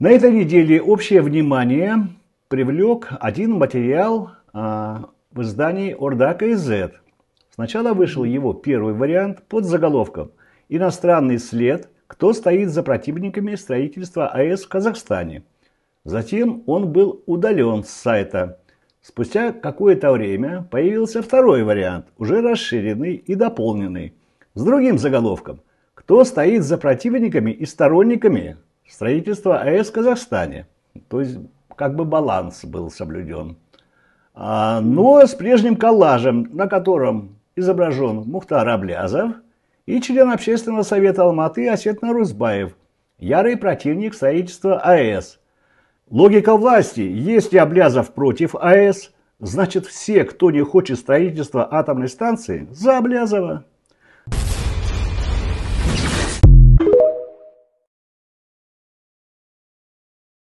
На этой неделе общее внимание привлек один материал а, в издании Орда КЗ. Сначала вышел его первый вариант под заголовком «Иностранный след. Кто стоит за противниками строительства АЭС в Казахстане?». Затем он был удален с сайта. Спустя какое-то время появился второй вариант, уже расширенный и дополненный, с другим заголовком «Кто стоит за противниками и сторонниками Строительство АЭС в Казахстане. То есть как бы баланс был соблюден. А, но с прежним коллажем, на котором изображен Мухтар Аблязов и член Общественного совета Алматы Осет Нарузбаев, ярый противник строительства АЭС. Логика власти. Если Аблязов против АЭС, значит все, кто не хочет строительства атомной станции, за Аблязова.